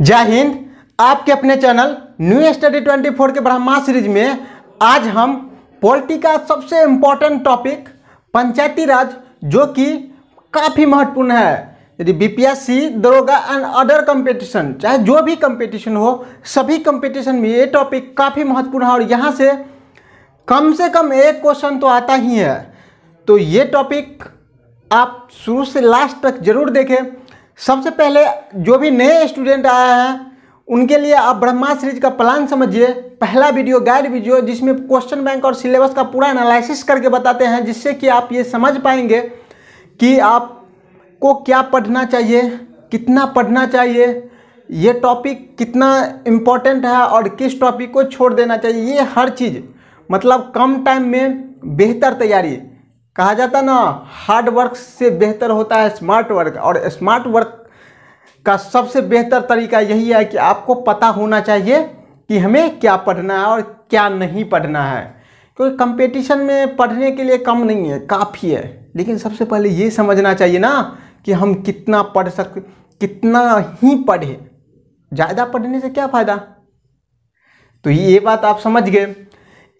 जय हिंद आपके अपने चैनल न्यू स्टडी 24 के ब्रह्मा सीरीज में आज हम पॉलिटी का सबसे इम्पोर्टेंट टॉपिक पंचायती राज जो कि काफ़ी महत्वपूर्ण है यदि बीपीएससी दरोगा एंड अदर कंपटीशन चाहे जो भी कंपटीशन हो सभी कंपटीशन में ये टॉपिक काफ़ी महत्वपूर्ण है और यहाँ से कम से कम एक क्वेश्चन तो आता ही है तो ये टॉपिक आप शुरू से लास्ट तक जरूर देखें सबसे पहले जो भी नए स्टूडेंट आए हैं उनके लिए आप ब्रह्मा सीरीज का प्लान समझिए पहला वीडियो गाइड वीडियो जिसमें क्वेश्चन बैंक और सिलेबस का पूरा एनालिसिस करके बताते हैं जिससे कि आप ये समझ पाएंगे कि आपको क्या पढ़ना चाहिए कितना पढ़ना चाहिए ये टॉपिक कितना इम्पोर्टेंट है और किस टॉपिक को छोड़ देना चाहिए ये हर चीज़ मतलब कम टाइम में बेहतर तैयारी कहा जाता ना हार्ड वर्क से बेहतर होता है स्मार्ट वर्क और स्मार्ट वर्क का सबसे बेहतर तरीका यही है कि आपको पता होना चाहिए कि हमें क्या पढ़ना है और क्या नहीं पढ़ना है क्योंकि कंपटीशन में पढ़ने के लिए कम नहीं है काफ़ी है लेकिन सबसे पहले ये समझना चाहिए ना कि हम कितना पढ़ सक कितना ही पढ़े ज़्यादा पढ़ने से क्या फ़ायदा तो ये बात आप समझ गए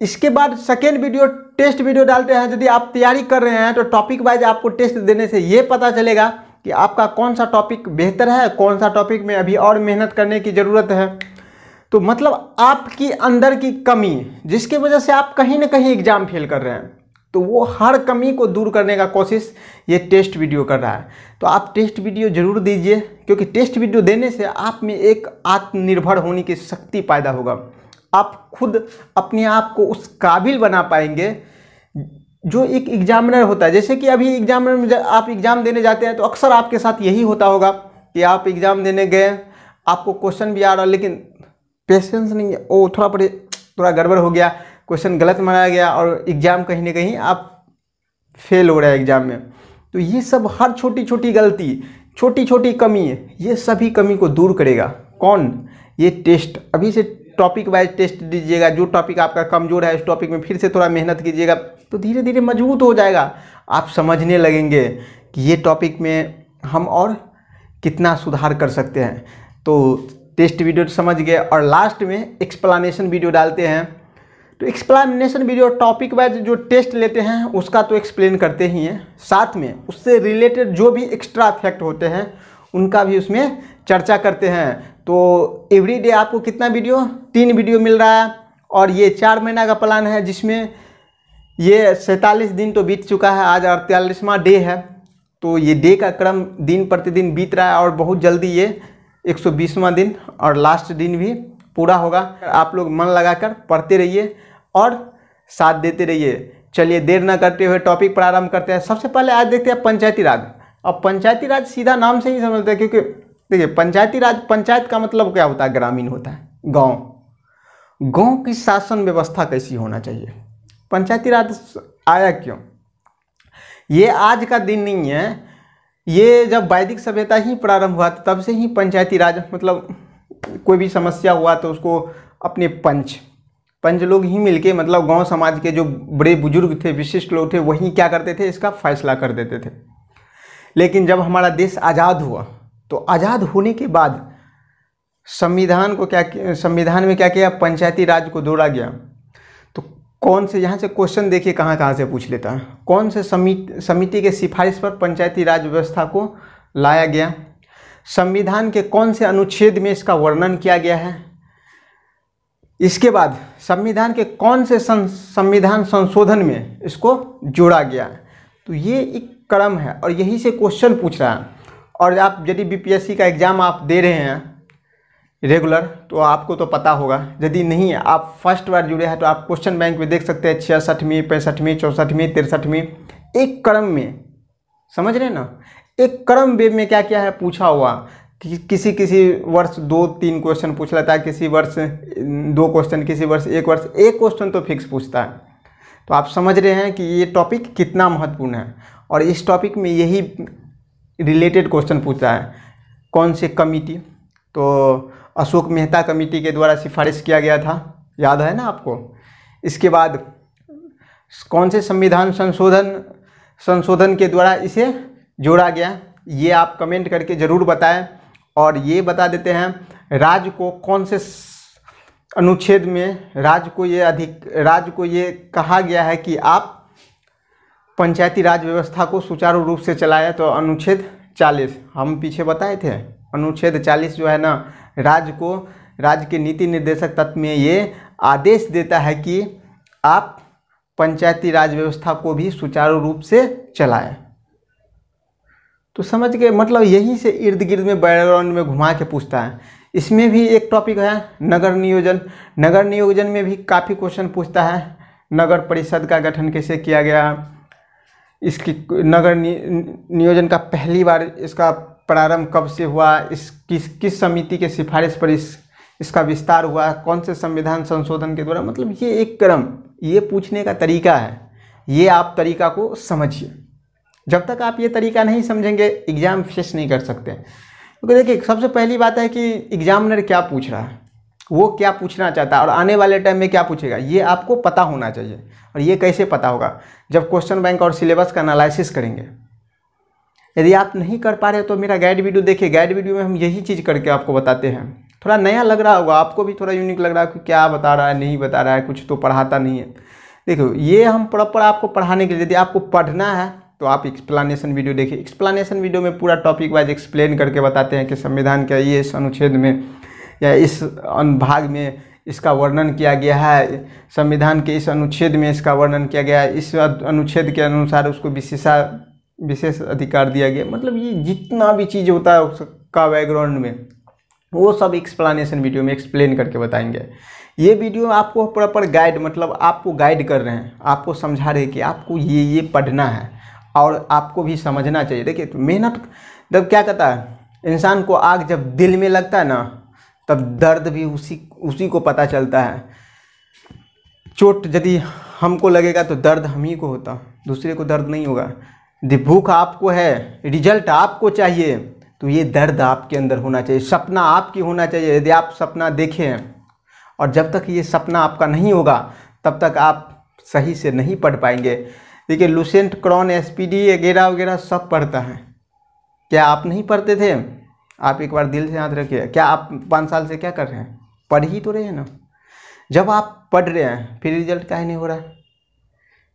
इसके बाद सेकेंड वीडियो टेस्ट वीडियो डालते हैं यदि आप तैयारी कर रहे हैं तो टॉपिक वाइज आपको टेस्ट देने से ये पता चलेगा कि आपका कौन सा टॉपिक बेहतर है कौन सा टॉपिक में अभी और मेहनत करने की ज़रूरत है तो मतलब आपकी अंदर की कमी जिसकी वजह से आप कहीं ना कहीं एग्ज़ाम फेल कर रहे हैं तो वो हर कमी को दूर करने का कोशिश ये टेस्ट वीडियो कर रहा है तो आप टेस्ट वीडियो ज़रूर दीजिए क्योंकि टेस्ट वीडियो देने से आप में एक आत्मनिर्भर होने की शक्ति पैदा होगा आप खुद अपने आप को उस काबिल बना पाएंगे जो एक एग्जामिनर होता है जैसे कि अभी एग्जामिनर में आप एग्ज़ाम देने जाते हैं तो अक्सर आपके साथ यही होता होगा कि आप एग्ज़ाम देने गए आपको क्वेश्चन भी आ रहा लेकिन पेशेंस नहीं है ओ थोड़ा पड़े थोड़ा गड़बड़ हो गया क्वेश्चन गलत मनाया गया और एग्ज़ाम कहीं ना कहीं आप फेल हो रहे हैं एग्ज़ाम में तो ये सब हर छोटी छोटी गलती छोटी छोटी कमी ये सभी कमी को दूर करेगा कौन ये टेस्ट अभी से टॉपिक वाइज टेस्ट दीजिएगा जो टॉपिक आपका कमज़ोर है उस टॉपिक में फिर से थोड़ा मेहनत कीजिएगा तो धीरे धीरे मजबूत हो जाएगा आप समझने लगेंगे कि ये टॉपिक में हम और कितना सुधार कर सकते हैं तो टेस्ट वीडियो तो समझ गए और लास्ट में एक्सप्लानेशन वीडियो डालते हैं तो एक्सप्लानेशन वीडियो टॉपिक वाइज जो टेस्ट लेते हैं उसका तो एक्सप्लेन करते ही हैं साथ में उससे रिलेटेड जो भी एक्स्ट्रा फैक्ट होते हैं उनका भी उसमें चर्चा करते हैं तो एवरी डे आपको कितना वीडियो तीन वीडियो मिल रहा है और ये चार महीना का प्लान है जिसमें ये सैंतालीस दिन तो बीत चुका है आज अड़तालीसवां डे है तो ये डे का क्रम दिन प्रतिदिन बीत रहा है और बहुत जल्दी ये एक सौ दिन और लास्ट दिन भी पूरा होगा आप लोग मन लगाकर पढ़ते रहिए और साथ देते रहिए चलिए देर न करते हुए टॉपिक प्रारंभ करते हैं सबसे पहले आज देखते हैं पंचायती राज अब पंचायती राज सीधा नाम से ही समझते हैं क्योंकि देखिए पंचायती राज पंचायत का मतलब क्या होता है ग्रामीण होता है गांव गांव की शासन व्यवस्था कैसी होना चाहिए पंचायती राज आया क्यों ये आज का दिन नहीं है ये जब वैदिक सभ्यता ही प्रारंभ हुआ तब से ही पंचायती राज मतलब कोई भी समस्या हुआ तो उसको अपने पंच पंच लोग ही मिलके मतलब गांव समाज के जो बड़े बुजुर्ग थे विशिष्ट लोग थे वही क्या करते थे इसका फैसला कर देते थे लेकिन जब हमारा देश आज़ाद हुआ तो आज़ाद होने के बाद संविधान को क्या संविधान में क्या किया पंचायती राज को जोड़ा गया तो कौन से यहाँ से क्वेश्चन देखिए कहाँ कहाँ से पूछ लेता है कौन से समिति समिति के सिफारिश पर पंचायती राज व्यवस्था को लाया गया संविधान के कौन से अनुच्छेद में इसका वर्णन किया गया है इसके बाद संविधान के कौन से संविधान संशोधन में इसको जोड़ा गया है तो ये एक क्रम है और यही से क्वेश्चन पूछ रहा है और आप यदि बी का एग्ज़ाम आप दे रहे हैं रेगुलर तो आपको तो पता होगा यदि नहीं आप फर्स्ट बार जुड़े हैं तो आप क्वेश्चन बैंक में देख सकते हैं छियासठवीं पैंसठवीं चौंसठवीं तिरसठवीं एक क्रम में समझ रहे ना एक क्रम वेब में क्या क्या है पूछा हुआ कि, किसी किसी वर्ष दो तीन क्वेश्चन पूछ लेता है किसी वर्ष दो क्वेश्चन किसी वर्ष एक वर्ष एक क्वेश्चन तो फिक्स पूछता है तो आप समझ रहे हैं कि ये टॉपिक कितना महत्वपूर्ण है और इस टॉपिक में यही रिलेटेड क्वेश्चन पूछता है कौन से कमिटी तो अशोक मेहता कमेटी के द्वारा सिफारिश किया गया था याद है ना आपको इसके बाद कौन से संविधान संशोधन संशोधन के द्वारा इसे जोड़ा गया ये आप कमेंट करके ज़रूर बताएं और ये बता देते हैं राज्य को कौन से अनुच्छेद में राज्य को ये अधिक राज्य को ये कहा गया है कि आप पंचायती राज व्यवस्था को सुचारू रूप से चलाया तो अनुच्छेद 40 हम पीछे बताए थे अनुच्छेद 40 जो है ना राज्य को राज्य के नीति निर्देशक तत्व में ये आदेश देता है कि आप पंचायती राज व्यवस्था को भी सुचारू रूप से चलाएं तो समझ के मतलब यहीं से इर्द गिर्द में बैकग्राउंड में घुमा के पूछता है इसमें भी एक टॉपिक है नगर नियोजन नगर नियोजन में भी काफ़ी क्वेश्चन पूछता है नगर परिषद का गठन कैसे किया गया इसकी नगर नियोजन का पहली बार इसका प्रारंभ कब से हुआ इस किस किस समिति के सिफारिश पर इस इसका विस्तार हुआ कौन से संविधान संशोधन के द्वारा मतलब ये एक क्रम ये पूछने का तरीका है ये आप तरीका को समझिए जब तक आप ये तरीका नहीं समझेंगे एग्ज़ाम फेस नहीं कर सकते क्योंकि तो देखिए सबसे पहली बात है कि एग्ज़ामिनर क्या पूछ रहा है वो क्या पूछना चाहता है और आने वाले टाइम में क्या पूछेगा ये आपको पता होना चाहिए और ये कैसे पता होगा जब क्वेश्चन बैंक और सिलेबस का एनालिसिस करेंगे यदि आप नहीं कर पा रहे तो मेरा गाइड वीडियो देखिए गाइड वीडियो में हम यही चीज़ करके आपको बताते हैं थोड़ा नया लग रहा होगा आपको भी थोड़ा यूनिक लग रहा है कि क्या बता रहा है नहीं बता रहा है कुछ तो पढ़ाता नहीं है देखो ये हम प्रॉपर आपको पढ़ाने के लिए यदि आपको पढ़ना है तो आप एक्सप्लानेशन वीडियो देखिए एक्सप्लानेशन वीडियो में पूरा टॉपिक वाइज एक्सप्लेन करके बताते हैं कि संविधान क्या ये इस अनुच्छेद में या इस अनुभाग में इसका वर्णन किया गया है संविधान के इस अनुच्छेद में इसका वर्णन किया गया है इस अनुच्छेद के अनुसार उसको विशेषा विशेष अधिकार दिया गया मतलब ये जितना भी चीज़ होता है उसका बैकग्राउंड में वो सब एक्सप्लानेशन वीडियो में एक्सप्लेन करके बताएंगे ये वीडियो आपको प्रॉपर गाइड मतलब आपको गाइड कर रहे हैं आपको समझा रहे हैं कि आपको ये ये पढ़ना है और आपको भी समझना चाहिए देखिए तो मेहनत जब क्या कहता है इंसान को आग जब दिल में लगता है ना तब दर्द भी उसी उसी को पता चलता है चोट यदि हमको लगेगा तो दर्द हम ही को होता दूसरे को दर्द नहीं होगा यदि भूख आपको है रिजल्ट आपको चाहिए तो ये दर्द आपके अंदर होना चाहिए सपना आपकी होना चाहिए यदि आप सपना देखें और जब तक ये सपना आपका नहीं होगा तब तक आप सही से नहीं पढ़ पाएंगे देखिए लुसेंट क्रॉन एस वगैरह वगैरह सब पढ़ता है क्या आप नहीं पढ़ते थे आप एक बार दिल से याद रखिए क्या आप पाँच साल से क्या कर रहे हैं पढ़ ही तो रहे हैं ना जब आप पढ़ रहे हैं फिर रिजल्ट का ही नहीं हो रहा है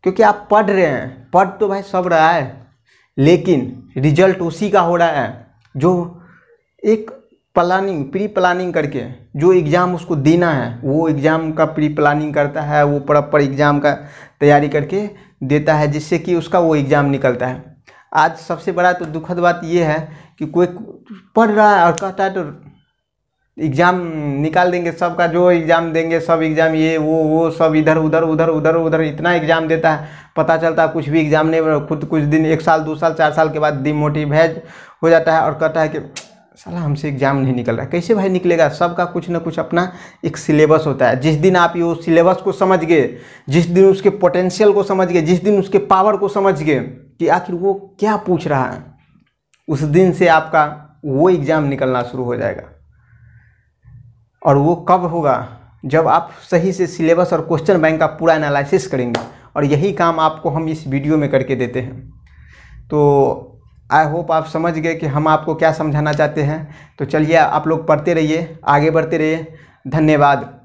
क्योंकि आप पढ़ रहे हैं पढ़ तो भाई सब रहा है लेकिन रिजल्ट उसी का हो रहा है जो एक प्लानिंग प्री प्लानिंग करके जो एग्ज़ाम उसको देना है वो एग्ज़ाम का प्री प्लानिंग करता है वो प्रॉपर एग्ज़ाम का तैयारी करके देता है जिससे कि उसका वो एग्ज़ाम निकलता है आज सबसे बड़ा तो दुखद बात ये है कि कोई पढ़ रहा है और कहता है तो एग्ज़ाम निकाल देंगे सबका जो एग्ज़ाम देंगे सब एग्ज़ाम ये वो वो सब इधर उधर उधर उधर उधर इतना एग्ज़ाम देता है पता चलता है कुछ भी एग्ज़ाम नहीं खुद कुछ दिन एक साल दो साल चार साल के बाद डिमोटिवेज हो जाता है और कहता है कि साला हमसे एग्ज़ाम नहीं निकल रहा कैसे भाई निकलेगा सबका कुछ ना कुछ अपना एक सिलेबस होता है जिस दिन आप ये सिलेबस को समझ गए जिस दिन उसके पोटेंशियल को समझ गए जिस दिन उसके पावर को समझ गए कि आखिर वो क्या पूछ रहा है उस दिन से आपका वो एग्ज़ाम निकलना शुरू हो जाएगा और वो कब होगा जब आप सही से सिलेबस और क्वेश्चन बैंक का पूरा एनालिसिस करेंगे और यही काम आपको हम इस वीडियो में करके देते हैं तो आई होप आप समझ गए कि हम आपको क्या समझाना चाहते हैं तो चलिए आप लोग पढ़ते रहिए आगे बढ़ते रहिए धन्यवाद